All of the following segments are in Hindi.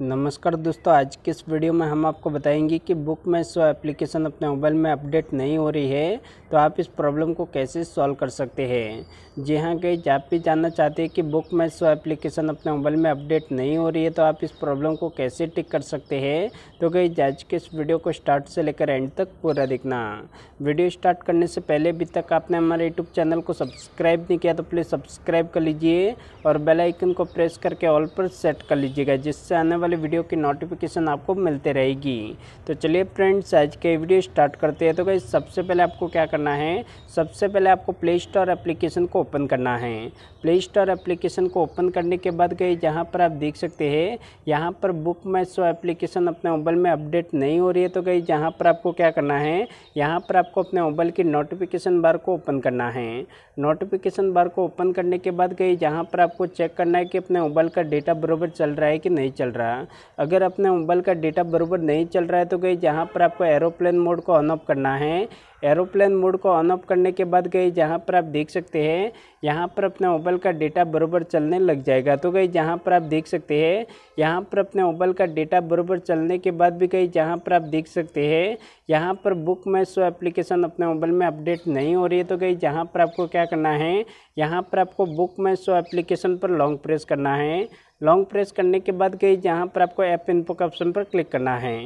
नमस्कार दोस्तों आज के इस वीडियो में हम आपको बताएंगे कि बुक में सो एप्लीकेशन अपने मोबाइल में अपडेट नहीं हो रही है तो आप इस प्रॉब्लम को कैसे सॉल्व कर सकते हैं जी हाँ कहीं आप भी जानना चाहते हैं कि बुक में सो एप्लीकेशन अपने मोबाइल में अपडेट नहीं हो रही है तो आप इस प्रॉब्लम को कैसे टिक कर सकते हैं तो कहीं आज के इस वीडियो को स्टार्ट से लेकर एंड तक पूरा देखना वीडियो स्टार्ट करने से पहले अभी तक आपने हमारे यूट्यूब चैनल को सब्सक्राइब नहीं किया तो प्लीज़ सब्सक्राइब कर लीजिए और बेलाइकन को प्रेस करके ऑल पर सेट कर लीजिएगा जिससे आने वाले वाले वीडियो की नोटिफिकेशन आपको मिलते रहेगी तो चलिए फ्रेंड्स आज के वीडियो स्टार्ट करते हैं तो गई सबसे पहले आपको क्या करना है सबसे पहले आपको प्ले स्टोर एप्लीकेशन को ओपन करना है प्ले स्टोर एप्लीकेशन को ओपन करने के बाद गई जहाँ पर आप देख सकते हैं यहाँ पर बुक मैच शो एप्लीकेशन अपने मोबाइल में अपडेट नहीं हो रही है तो गई जहाँ पर आपको क्या करना है यहाँ पर आपको अपने मोबाइल की नोटिफिकेशन बार को ओपन करना है नोटिफिकेशन बार को ओपन करने के बाद गई जहाँ पर आपको चेक करना है कि अपने मोबाइल का डेटा बरोबर चल रहा है कि नहीं चल रहा था हाँ, अगर अपने मोबाइल का डेटा बरोबर नहीं चल रहा है तो कहीं जहाँ पर आपको एरोप्लेन मोड को ऑन ऑफ करना है एरोप्लेन मोड को ऑन ऑफ करने के बाद गई जहाँ पर आप देख सकते हैं यहाँ पर अपने मोबाइल का डेटा बरोबर चलने लग जाएगा तो गई जहाँ पर आप देख सकते हैं यहाँ पर अपने मोबाइल का डेटा बरोबर चलने के बाद भी गई जहाँ पर आप देख सकते हैं यहाँ पर बुक माई सो एप्लीकेशन अपने मोबाइल में अपडेट नहीं हो रही है तो गई जहाँ पर आपको क्या करना है यहाँ पर आपको बुक माई सो एप्लीकेशन पर लॉन्ग प्रेस करना है लॉन्ग प्रेस करने के बाद गई जहाँ पर आपको ऐप इनपुक ऑप्शन पर क्लिक करना है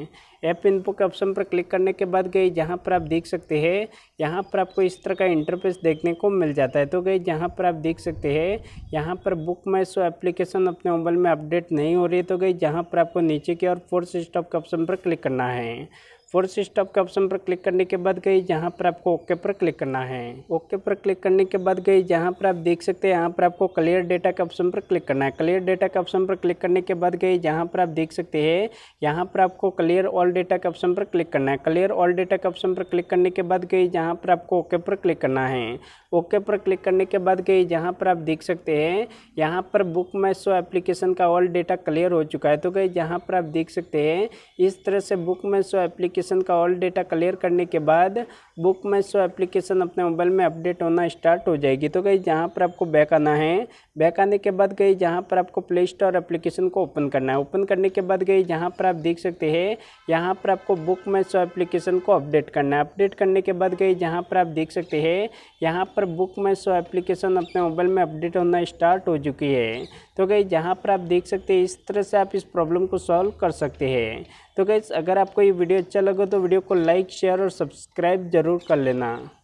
ऐप इनपुक ऑप्शन पर क्लिक करने के बाद गई जहाँ पर आप देख सकते हैं है यहाँ पर आपको इस तरह का इंटरफेस देखने को मिल जाता है तो गई जहाँ पर आप देख सकते हैं यहाँ पर बुक माई शो एप्लीकेशन अपने मोबाइल में अपडेट नहीं हो रही है तो गई जहाँ पर आपको नीचे की और फोर्थ स्टॉप के ऑप्शन पर क्लिक करना है फोर्स स्टॉप के ऑप्शन पर क्लिक करने के बाद गई जहाँ पर आपको ओके पर क्लिक करना है ओके पर क्लिक करने के बाद गई जहाँ पर आप देख सकते हैं यहाँ पर आपको क्लियर डेटा के ऑप्शन पर क्लिक करना है क्लियर डेटा के ऑप्शन पर क्लिक करने के बाद गई जहाँ पर आप देख सकते हैं यहाँ पर आपको क्लियर ऑल डेटा के ऑप्शन पर क्लिक करना है क्लियर ऑल डेटा के ऑप्शन पर क्लिक करने के बाद गई जहाँ पर आपको ओके पर क्लिक करना है ओके पर क्लिक करने के बाद गई जहाँ पर आप देख सकते हैं यहाँ पर बुक माई शो एप्लीकेशन का ऑल डेटा क्लियर हो चुका है तो गई जहाँ पर आप देख सकते हैं इस तरह से बुक माई शो एप्लीकेशन एप्लीकेशन का ऑल डेटा क्लियर करने के बाद बुक माई शो एप्लीकेशन अपने मोबाइल में अपडेट होना स्टार्ट हो जाएगी तो गई जहाँ पर आपको बैक आना है बैक आने के बाद गई जहाँ पर आपको प्ले स्टोर एप्लीकेशन को ओपन करना है ओपन करने के बाद गई जहाँ पर आप देख सकते हैं यहाँ पर आपको बुक माई शो एप्लीकेशन को अपडेट करना है अपडेट करने के बाद गई जहाँ पर आप देख सकते हैं यहाँ पर बुक माई शो एप्लीकेशन अपने मोबाइल में अपडेट होना स्टार्ट हो चुकी है तो गई जहाँ पर आप देख सकते हैं इस तरह से आप इस प्रॉब्लम को सॉल्व कर सकते हैं तो गई अगर आपको ये वीडियो अच्छा लगे तो वीडियो को लाइक शेयर और सब्सक्राइब जरूर कर लेना